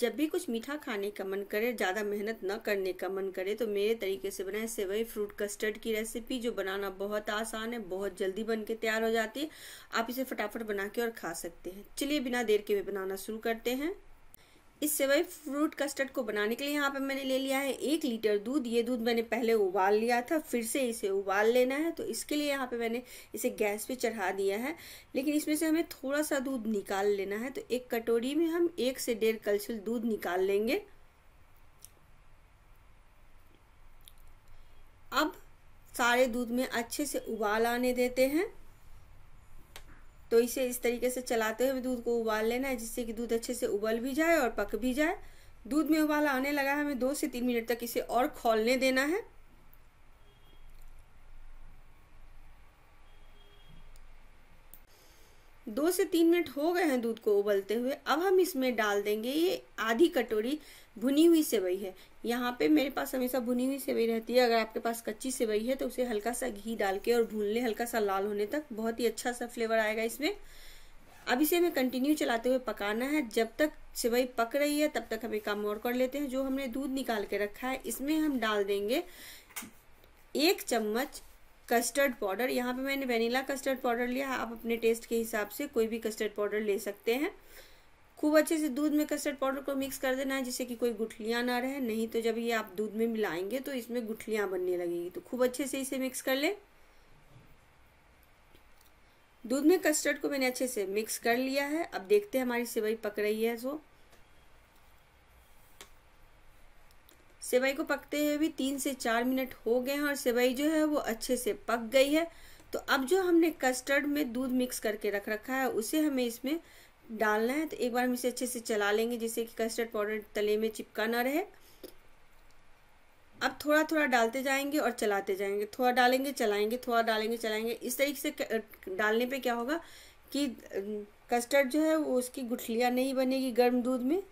जब भी कुछ मीठा खाने का मन करे ज़्यादा मेहनत न करने का मन करे तो मेरे तरीके से बनाए सेवई फ्रूट कस्टर्ड की रेसिपी जो बनाना बहुत आसान है बहुत जल्दी बन के तैयार हो जाती है आप इसे फटाफट बना के और खा सकते हैं चलिए बिना देर के भी बनाना शुरू करते हैं इस सेवई फ्रूट कस्टर्ड को बनाने के लिए यहाँ पे मैंने ले लिया है एक लीटर दूध ये दूध मैंने पहले उबाल लिया था फिर से इसे उबाल लेना है तो इसके लिए यहाँ पे मैंने इसे गैस पे चढ़ा दिया है लेकिन इसमें से हमें थोड़ा सा दूध निकाल लेना है तो एक कटोरी में हम एक से डेढ़ कलछुल दूध निकाल लेंगे अब सारे दूध में अच्छे से उबाल आने देते हैं तो इसे इस तरीके से चलाते हुए दूध को उबाल लेना है जिससे कि दूध अच्छे से उबल भी जाए और पक भी जाए दूध में उबाल आने लगा है हमें दो से तीन मिनट तक इसे और खोलने देना है दो से तीन मिनट हो गए हैं दूध को उबलते हुए अब हम इसमें डाल देंगे ये आधी कटोरी भुनी हुई सेवई है यहाँ पे मेरे पास हमेशा भुनी हुई सेवई रहती है अगर आपके पास कच्ची सेवई है तो उसे हल्का सा घी डाल के और भून ले हल्का सा लाल होने तक बहुत ही अच्छा सा फ्लेवर आएगा इसमें अब इसे हमें कंटिन्यू चलाते हुए पकाना है जब तक सेवई पक रही है तब तक हम एक काम और कर लेते हैं जो हमने दूध निकाल के रखा है इसमें हम डाल देंगे एक चम्मच कस्टर्ड पाउडर यहाँ पे मैंने वेनिला कस्टर्ड पाउडर लिया आप अपने टेस्ट के हिसाब से कोई भी कस्टर्ड पाउडर ले सकते हैं खूब अच्छे से दूध में कस्टर्ड पाउडर को मिक्स कर देना है जिससे कि कोई गुठलियाँ ना रहे नहीं तो जब ये आप दूध में मिलाएंगे तो इसमें गुठलियाँ बनने लगेगी तो खूब अच्छे से इसे मिक्स कर लें दूध में कस्टर्ड को मैंने अच्छे से मिक्स कर लिया है अब देखते हैं हमारी सेवई पक रही है सो सेवई को पकते हुए भी तीन से चार मिनट हो गए हैं और सेवई जो है वो अच्छे से पक गई है तो अब जो हमने कस्टर्ड में दूध मिक्स करके रख रखा है उसे हमें इसमें डालना है तो एक बार हम इसे अच्छे से चला लेंगे जिससे कि कस्टर्ड पाउडर तले में चिपका ना रहे अब थोड़ा थोड़ा डालते जाएंगे और चलाते जाएंगे थोड़ा डालेंगे चलाएंगे थोड़ा डालेंगे चलाएंगे इस तरीके से डालने पे क्या होगा कि कस्टर्ड जो है वो उसकी गुठलियाँ नहीं बनेगी गर्म दूध में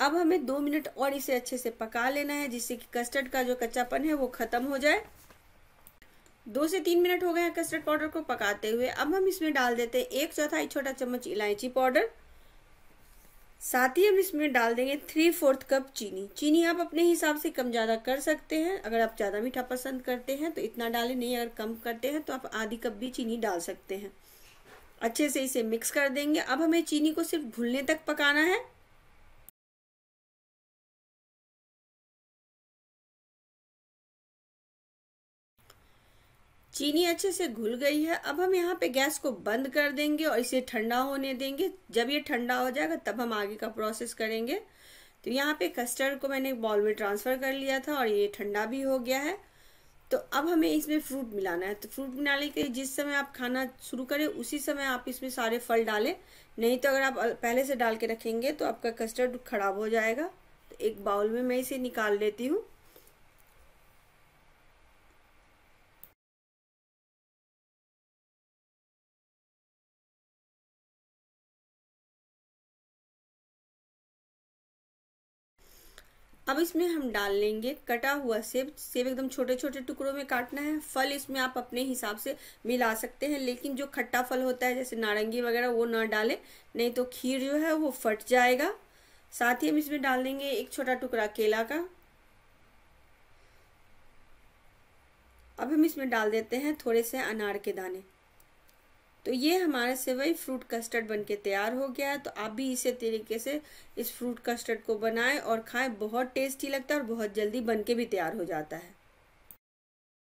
अब हमें दो मिनट और इसे अच्छे से पका लेना है जिससे कि कस्टर्ड का जो कच्चापन है वो खत्म हो जाए दो से तीन मिनट हो गए हैं कस्टर्ड पाउडर को पकाते हुए अब हम इसमें डाल देते हैं एक चौथाई छोटा चम्मच इलायची पाउडर साथ ही हम इसमें डाल देंगे थ्री फोर्थ कप चीनी चीनी आप अपने हिसाब से कम ज़्यादा कर सकते हैं अगर आप ज़्यादा मीठा पसंद करते हैं तो इतना डालें नहीं अगर कम करते हैं तो आप आधी कप भी चीनी डाल सकते हैं अच्छे से इसे मिक्स कर देंगे अब हमें चीनी को सिर्फ भूलने तक पकाना है चीनी अच्छे से घुल गई है अब हम यहाँ पे गैस को बंद कर देंगे और इसे ठंडा होने देंगे जब ये ठंडा हो जाएगा तब हम आगे का प्रोसेस करेंगे तो यहाँ पे कस्टर्ड को मैंने बॉल में ट्रांसफ़र कर लिया था और ये ठंडा भी हो गया है तो अब हमें इसमें फ्रूट मिलाना है तो फ्रूट मिलाने के लिए जिस समय आप खाना शुरू करें उसी समय आप इसमें सारे फल डालें नहीं तो अगर आप पहले से डाल के रखेंगे तो आपका कस्टर्ड खराब हो जाएगा तो एक बाउल में मैं इसे निकाल लेती हूँ अब इसमें हम डाल लेंगे कटा हुआ सेब सेब एकदम छोटे छोटे टुकड़ों में काटना है फल इसमें आप अपने हिसाब से मिला सकते हैं लेकिन जो खट्टा फल होता है जैसे नारंगी वगैरह वो ना डालें नहीं तो खीर जो है वो फट जाएगा साथ ही हम इसमें डाल देंगे एक छोटा टुकड़ा केला का अब हम इसमें डाल देते हैं थोड़े से अनार के दाने तो ये हमारा सेवई फ्रूट कस्टर्ड बनके तैयार हो गया है तो आप भी इसी तरीके से इस फ्रूट कस्टर्ड को बनाएं और खाएं बहुत टेस्टी लगता है और बहुत जल्दी बन के भी तैयार हो जाता है